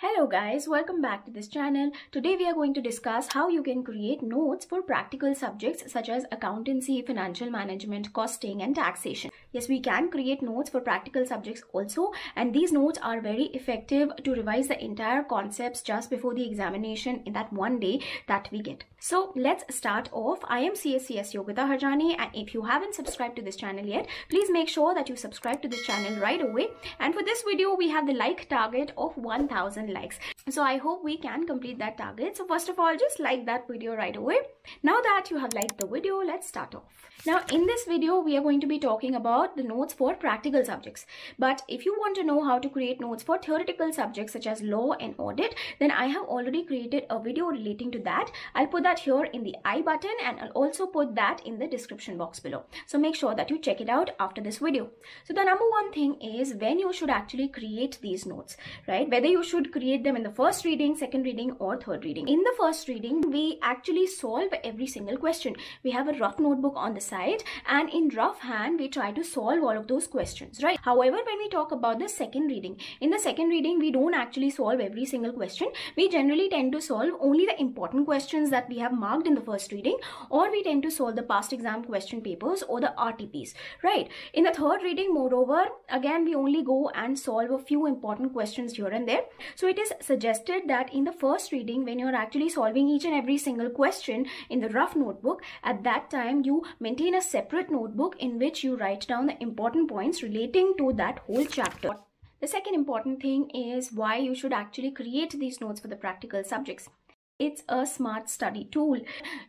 Hello guys, welcome back to this channel. Today we are going to discuss how you can create notes for practical subjects such as accountancy, financial management, costing and taxation. Yes, we can create notes for practical subjects also and these notes are very effective to revise the entire concepts just before the examination in that one day that we get. So let's start off. I am CSCS Yogita Harjani and if you haven't subscribed to this channel yet, please make sure that you subscribe to this channel right away. And for this video, we have the like target of 1000 likes so i hope we can complete that target so first of all just like that video right away now that you have liked the video let's start off now in this video we are going to be talking about the notes for practical subjects but if you want to know how to create notes for theoretical subjects such as law and audit then i have already created a video relating to that i'll put that here in the i button and i'll also put that in the description box below so make sure that you check it out after this video so the number one thing is when you should actually create these notes right whether you should create them in the first reading, second reading or third reading. In the first reading, we actually solve every single question. We have a rough notebook on the side and in rough hand, we try to solve all of those questions, right? However, when we talk about the second reading, in the second reading, we don't actually solve every single question. We generally tend to solve only the important questions that we have marked in the first reading or we tend to solve the past exam question papers or the RTPs, right? In the third reading, moreover, again, we only go and solve a few important questions here and there. So it is suggested that in the first reading, when you're actually solving each and every single question in the rough notebook, at that time you maintain a separate notebook in which you write down the important points relating to that whole chapter. The second important thing is why you should actually create these notes for the practical subjects. It's a smart study tool.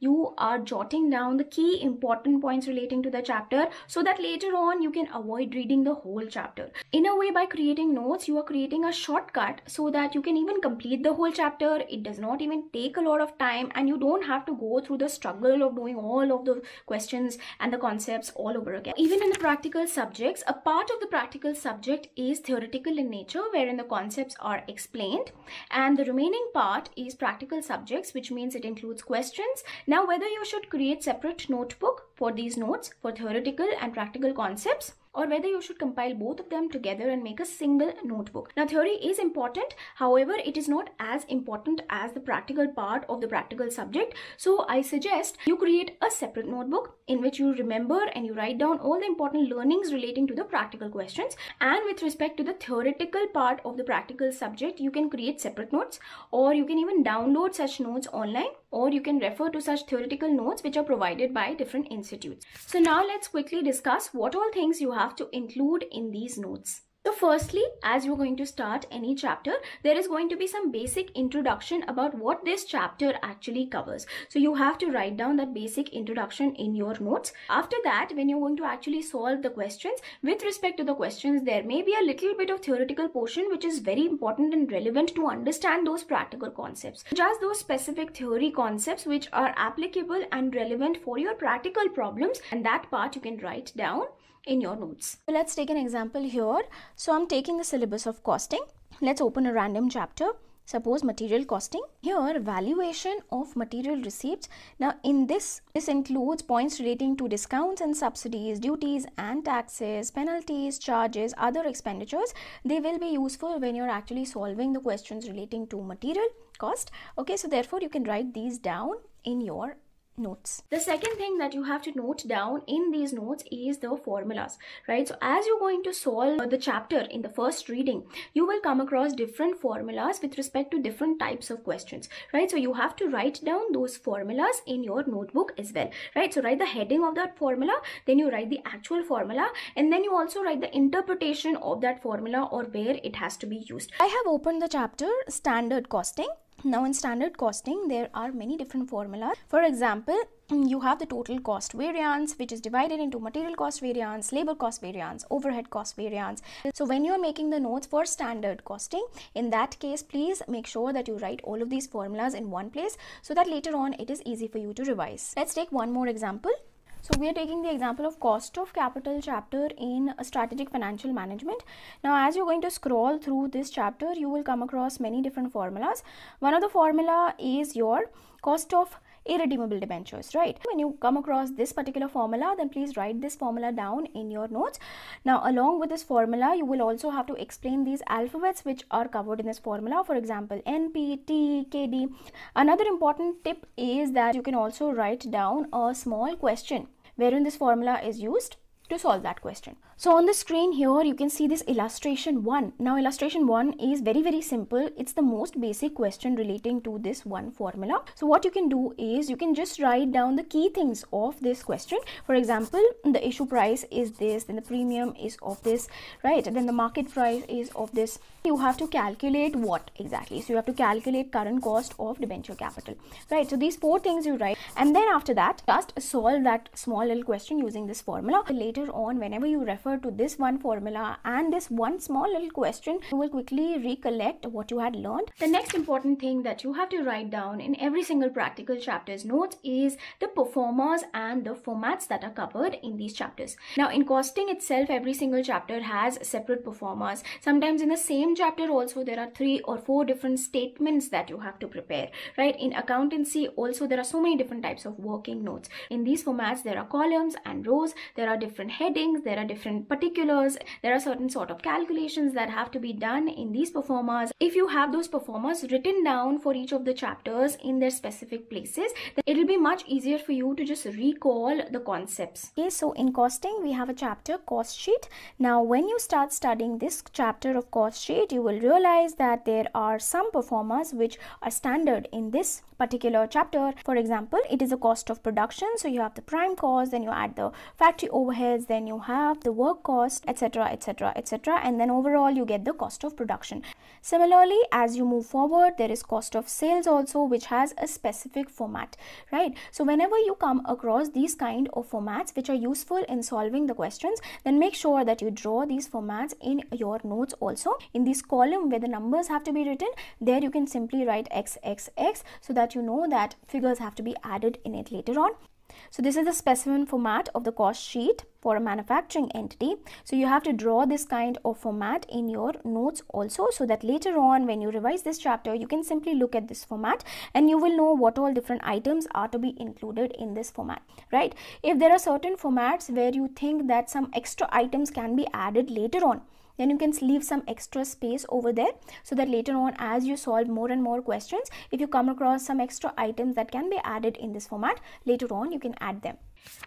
You are jotting down the key important points relating to the chapter so that later on you can avoid reading the whole chapter. In a way, by creating notes, you are creating a shortcut so that you can even complete the whole chapter. It does not even take a lot of time and you don't have to go through the struggle of doing all of the questions and the concepts all over again. Even in the practical subjects, a part of the practical subject is theoretical in nature wherein the concepts are explained and the remaining part is practical subject subjects, which means it includes questions. Now, whether you should create separate notebook for these notes for theoretical and practical concepts or whether you should compile both of them together and make a single notebook. Now theory is important however it is not as important as the practical part of the practical subject so I suggest you create a separate notebook in which you remember and you write down all the important learnings relating to the practical questions and with respect to the theoretical part of the practical subject you can create separate notes or you can even download such notes online or you can refer to such theoretical notes which are provided by different institutes. So now let's quickly discuss what all things you have have to include in these notes. So firstly, as you're going to start any chapter, there is going to be some basic introduction about what this chapter actually covers. So you have to write down that basic introduction in your notes. After that, when you're going to actually solve the questions, with respect to the questions, there may be a little bit of theoretical portion which is very important and relevant to understand those practical concepts. Just those specific theory concepts which are applicable and relevant for your practical problems and that part you can write down in your notes. So let's take an example here. So I'm taking the syllabus of costing. Let's open a random chapter. Suppose material costing. Here valuation of material receipts. Now in this, this includes points relating to discounts and subsidies, duties and taxes, penalties, charges, other expenditures. They will be useful when you're actually solving the questions relating to material cost. Okay, so therefore you can write these down in your notes. The second thing that you have to note down in these notes is the formulas, right? So as you're going to solve the chapter in the first reading, you will come across different formulas with respect to different types of questions, right? So you have to write down those formulas in your notebook as well, right? So write the heading of that formula, then you write the actual formula, and then you also write the interpretation of that formula or where it has to be used. I have opened the chapter Standard Costing now in standard costing, there are many different formulas. For example, you have the total cost variance which is divided into material cost variance, labor cost variance, overhead cost variance. So when you are making the notes for standard costing, in that case, please make sure that you write all of these formulas in one place so that later on it is easy for you to revise. Let's take one more example. So we are taking the example of cost of capital chapter in strategic financial management. Now as you're going to scroll through this chapter, you will come across many different formulas. One of the formula is your cost of irredeemable debentures right when you come across this particular formula then please write this formula down in your notes now along with this formula you will also have to explain these alphabets which are covered in this formula for example np another important tip is that you can also write down a small question wherein this formula is used to solve that question. So on the screen here, you can see this illustration 1. Now illustration 1 is very, very simple. It's the most basic question relating to this one formula. So what you can do is you can just write down the key things of this question. For example, the issue price is this, then the premium is of this, right? Then the market price is of this. You have to calculate what exactly. So you have to calculate current cost of debenture capital, right? So these four things you write. And then after that, just solve that small little question using this formula. Later later on whenever you refer to this one formula and this one small little question you will quickly recollect what you had learned the next important thing that you have to write down in every single practical chapter's notes is the performers and the formats that are covered in these chapters now in costing itself every single chapter has separate performers sometimes in the same chapter also there are three or four different statements that you have to prepare right in accountancy also there are so many different types of working notes in these formats there are columns and rows there are different headings, there are different particulars, there are certain sort of calculations that have to be done in these performers. If you have those performers written down for each of the chapters in their specific places, then it'll be much easier for you to just recall the concepts. Okay, so in costing, we have a chapter cost sheet. Now, when you start studying this chapter of cost sheet, you will realize that there are some performers which are standard in this particular chapter. For example, it is a cost of production. So you have the prime cost, then you add the factory overhead then you have the work cost etc etc etc and then overall you get the cost of production similarly as you move forward there is cost of sales also which has a specific format right so whenever you come across these kind of formats which are useful in solving the questions then make sure that you draw these formats in your notes also in this column where the numbers have to be written there you can simply write xxx so that you know that figures have to be added in it later on so this is the specimen format of the cost sheet for a manufacturing entity. So you have to draw this kind of format in your notes also so that later on when you revise this chapter, you can simply look at this format and you will know what all different items are to be included in this format, right? If there are certain formats where you think that some extra items can be added later on, then you can leave some extra space over there so that later on as you solve more and more questions if you come across some extra items that can be added in this format later on you can add them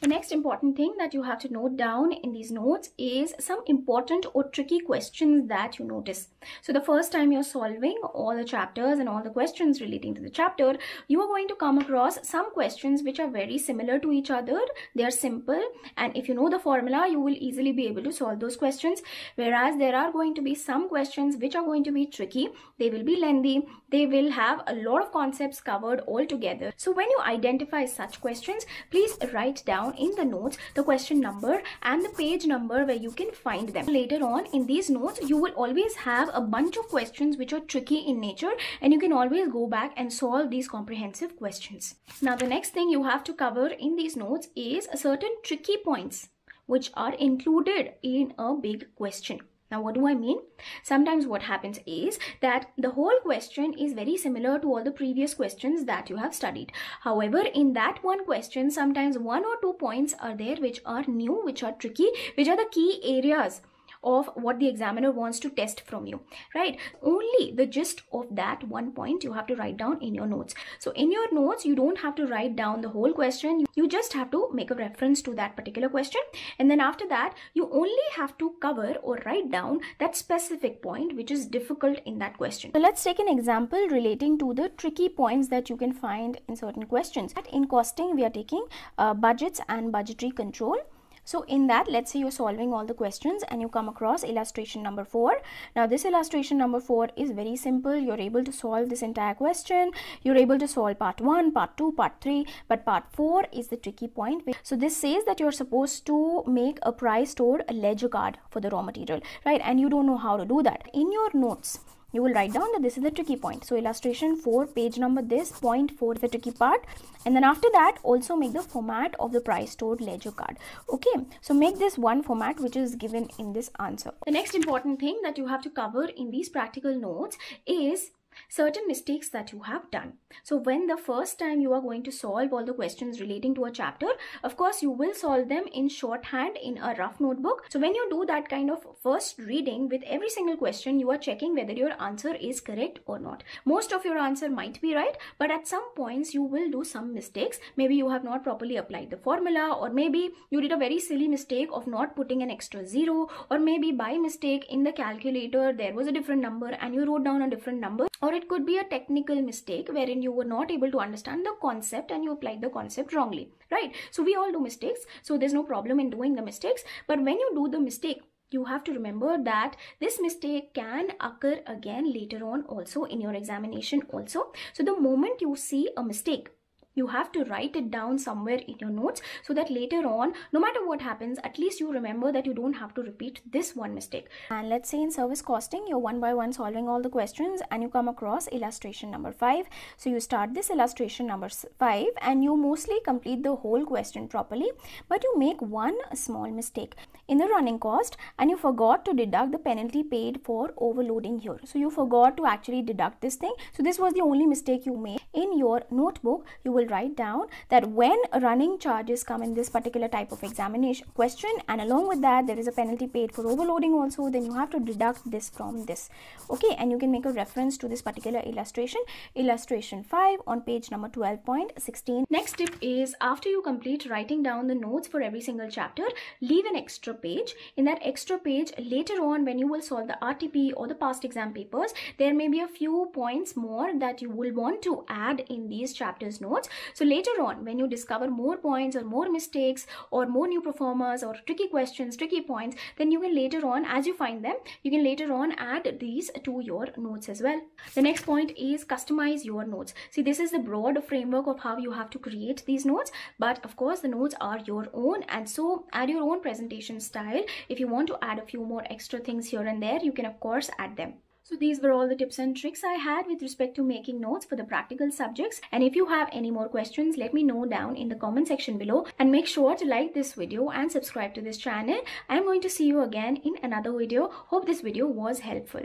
the next important thing that you have to note down in these notes is some important or tricky questions that you notice. So the first time you're solving all the chapters and all the questions relating to the chapter, you are going to come across some questions which are very similar to each other. They are simple and if you know the formula, you will easily be able to solve those questions. Whereas there are going to be some questions which are going to be tricky. They will be lengthy. They will have a lot of concepts covered all together. So when you identify such questions, please write down in the notes the question number and the page number where you can find them. Later on in these notes you will always have a bunch of questions which are tricky in nature and you can always go back and solve these comprehensive questions. Now the next thing you have to cover in these notes is certain tricky points which are included in a big question. Now, what do I mean? Sometimes what happens is that the whole question is very similar to all the previous questions that you have studied. However, in that one question, sometimes one or two points are there which are new, which are tricky, which are the key areas of what the examiner wants to test from you right only the gist of that one point you have to write down in your notes so in your notes you don't have to write down the whole question you just have to make a reference to that particular question and then after that you only have to cover or write down that specific point which is difficult in that question so let's take an example relating to the tricky points that you can find in certain questions in costing we are taking uh, budgets and budgetary control so in that, let's say you're solving all the questions and you come across illustration number four. Now this illustration number four is very simple. You're able to solve this entire question. You're able to solve part one, part two, part three, but part four is the tricky point. So this says that you're supposed to make a price a ledger card for the raw material, right? And you don't know how to do that. In your notes, you will write down that this is the tricky point so illustration 4 page number this point 4 is the tricky part and then after that also make the format of the price stored ledger card okay so make this one format which is given in this answer the next important thing that you have to cover in these practical notes is certain mistakes that you have done. So when the first time you are going to solve all the questions relating to a chapter, of course you will solve them in shorthand in a rough notebook. So when you do that kind of first reading with every single question, you are checking whether your answer is correct or not. Most of your answer might be right, but at some points you will do some mistakes. Maybe you have not properly applied the formula or maybe you did a very silly mistake of not putting an extra zero or maybe by mistake in the calculator there was a different number and you wrote down a different number or it could be a technical mistake wherein you were not able to understand the concept and you applied the concept wrongly right so we all do mistakes so there's no problem in doing the mistakes but when you do the mistake you have to remember that this mistake can occur again later on also in your examination also so the moment you see a mistake you have to write it down somewhere in your notes so that later on no matter what happens at least you remember that you don't have to repeat this one mistake and let's say in service costing you're one by one solving all the questions and you come across illustration number five so you start this illustration number five and you mostly complete the whole question properly but you make one small mistake in the running cost and you forgot to deduct the penalty paid for overloading here so you forgot to actually deduct this thing so this was the only mistake you made in your notebook you will will write down that when running charges come in this particular type of examination question and along with that there is a penalty paid for overloading also then you have to deduct this from this okay and you can make a reference to this particular illustration illustration 5 on page number 12.16 next tip is after you complete writing down the notes for every single chapter leave an extra page in that extra page later on when you will solve the RTP or the past exam papers there may be a few points more that you will want to add in these chapters notes so later on, when you discover more points or more mistakes or more new performers or tricky questions, tricky points, then you can later on, as you find them, you can later on add these to your notes as well. The next point is customize your notes. See, this is the broad framework of how you have to create these notes. But of course, the notes are your own. And so add your own presentation style. If you want to add a few more extra things here and there, you can of course add them. So these were all the tips and tricks I had with respect to making notes for the practical subjects and if you have any more questions let me know down in the comment section below and make sure to like this video and subscribe to this channel. I am going to see you again in another video. Hope this video was helpful.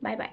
Bye bye.